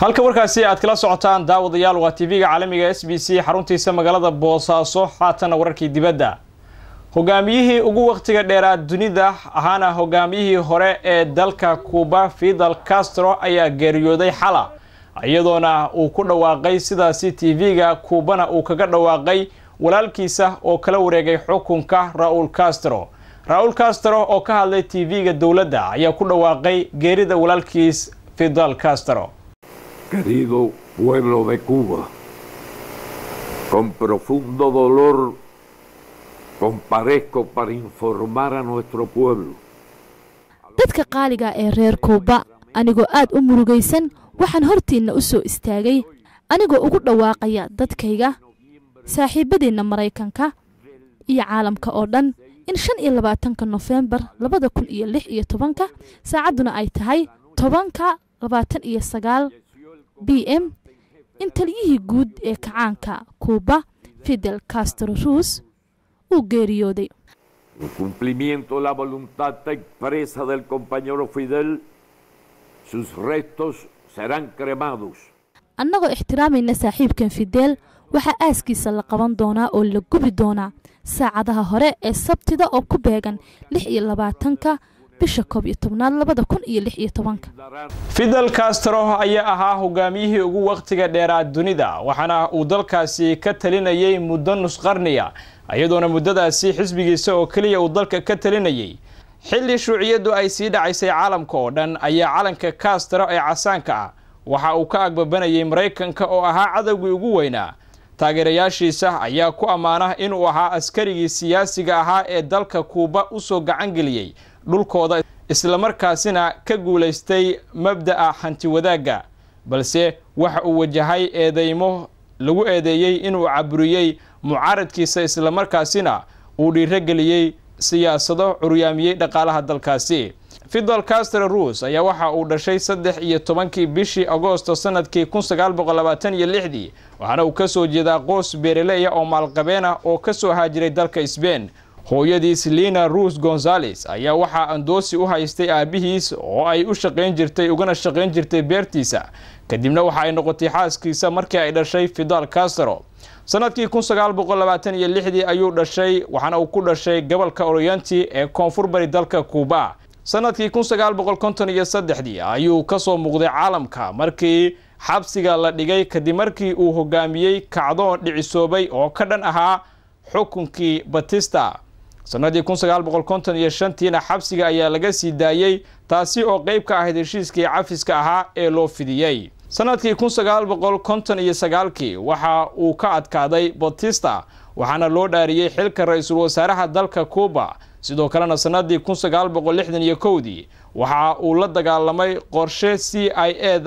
halka warkaasi aad kala socotaan daawadayaal waa tv-ga caalamiga s b c xaruntiisa magaalada boosaaso haatanna wararkii dibadda hogaamiyihii ugu waqtiga dheeraad dunida ahaana hogaamiyihii hore ee dalka kuuba fidal castro ayaa geeriyooday xala iyadoona uu ku dhawaaqay sidaasi t v ga kuubana uu kaga dhawaaqay walaalkiisa oo kala wareegay xukunka ra-uul castro ra-uul castro oo ka hadlay t v ga dowladda ayaa ku dhawaaqay geerida walaalkiis fidal castro Querido pueblo de Cuba, con profundo dolor comparezco para informar a nuestro pueblo. dadka qaaliga ah ee reer kuuba anigoo aad u murugaysan waxaan hortiinna u soo istaagay anigoo ugu dhawaaqaya dadkayga saaxiibadeenna maraykanka iyo caalamka oo dhan in shan iyo labaatanka nofembar labada kun iyo lix iyo tobanka saacadduna ay tahay tobanka labaatan iyo sagaal b m in taliyihii guud ee kacaanka kuuba fidel castro ruus uu geeriyooday annagoo ixtiraamayna saaxiibkan fideel waxaa aaskiisa la qaban doonaa oo la gubi doonaa saacadaha hore ee sabtida oo ku beegan lix iyo labaatanka bisha koob iyo tobnaad labada kun iyo lix iyo tobanka fidel castro ayaa ahaa hogaamiyihii ugu wakhtiga dheeraa dunida waxaana uu dalkaasi ka talinayay muddo nusqarniya iyadoona muddadaasi xisbigiisa oo keliya uu dalka ka talinayay xilli shuuciyaddu ay sii dhacaysay caalamka oo dhan ayaa calanka castro ee casaanka ah waxa uu ka agbabanayay maraykanka oo ahaa cadowgii ugu weynaa taageerayaashiisa ayaa ku ammaana inuu ahaa askarigii siyaasiga ahaa ee dalka kuuba u soo gacan dhulkooda islamarkaasina ka guulaystay mabda'a xanti wadaagga balse waxa uu wajahay eedeymo lagu eedeeyey inuu caburiyey mucaaradkiisa islamarkaasina uu dhiirogeliyey siyaasado curyaamiyey dhaqaalaha dalkaasi fidol castro ruus ayaa waxa uu dhashay saddex iyo tobankii bishii agoosto sanadkii kun sagaal boqol labaatan iyo lixdii waxaana uu kasoo jeedaa qoos beereleya oo maalqabeen ah oo kasoo haajiray dalka sbein hooyadiis lina ruus gonzales ayaa waxaa andoosi u haystay aabihiis oo ay u shaqayn jirtay ugana shaqayn jirtay beertiisa kadibna waxa ay noqotay xaaskiisa markii ay dhashay fidal castro sanadkii kunsagaalboqollabaataniyo lixdii ayuu dhashay waxaana uu ku dhashay gobolka oriyanti ee koonfur bari dalka kuuba sanadkii kunsagaalboqolkontoniyossaddexdii ayuu kasoo muuqday caalamka markii xabsiga la dhigay kadib markii uu hogaamiyey kacdoon dhicisoobay oo ka dhan ahaa xukunkii batista sanadii kun sagaal boqol konton iyo shantiina xabsiga ayaa laga sii daayey taasi oo qeyb ka ahayd heshiiskii cafiska ahaa ee loo fidiyey sanadkii kun sagaal boqol konton iyo sagaalkii waxa uu ka adkaaday batista waxaana loo dhaariyey xilka ra-iisul wasaaraha dalka cuuba sidoo kalena sanadii kun sagaal boqol lixdan iyo kowdii waxa uu la dagaalamay qorshe c i e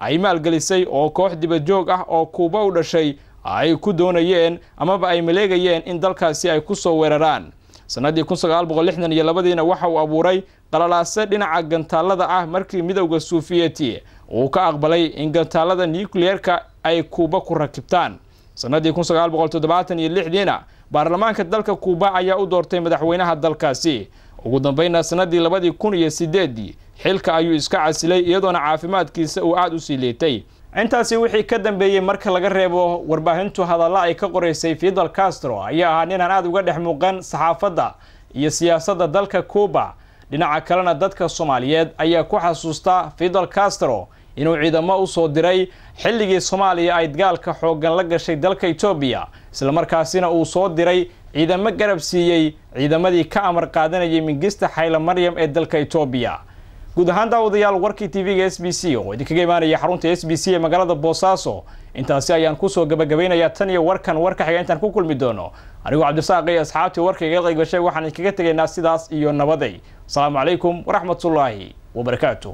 ay maalgelisay oo koox dibajoog ah oo kuuba u dhashay ay ku doonayeen amaba ay maleegayeen in dalkaasi ay ku soo weeraraan sanadii kun sagaal boqol lixdan iyo labadiina waxa uu abuuray qalalaase dhinaca gantaalada ah markii midowda suufiyeeti uu ka aqbalay in gantaallada nukliyerka ay kuuba ku rakibtaan sanadii kun sagaal boqol toddobaatan iyo lixdiina baarlamaanka dalka kuuba ayaa u doortay madaxweynaha dalkaasi ugu dambeyna sanadii labadii kun iyo sideedii xilka ayuu iska casilay iyadoona caafimaadkiisa uu aada u sii leetay intaasi wixii ka dambeeyey marka laga reebo warbaahintu hadalla ay ka qoraysay fidal castro ayaa ahaa ninaan aada uga dhex muuqan saxaafadda iyo siyaasadda dalka cuba dhinaca kalena dadka soomaaliyeed ayaa ku xasuusta fidal castro inuu ciidamo usoo diray xilligii soomaaliya ay dagaalka xooggan la gashay dalka etoobiya islamarkaasina uu soo diray ciidamo garab siiyey ciidamadii ka amar qaadanayay mingista xayla maryam ee dalka etoobiya guud ahaan daawadayaal warkii t v-ga s b c oo idinkaga imaanaya xarunta s b c ee magaalada boosaaso intaasi ayaan ku soo gabagabeynayaa tan iyo warkan warka xiga intaan ku kulmi doono anigoo cabdisaaq iyo asxaabtii warka iga qaygashay waxaan idinkaga tegaynaa sidaas iyo nabaday asalaamu calaykum waraxmatullaahi wabarakaatu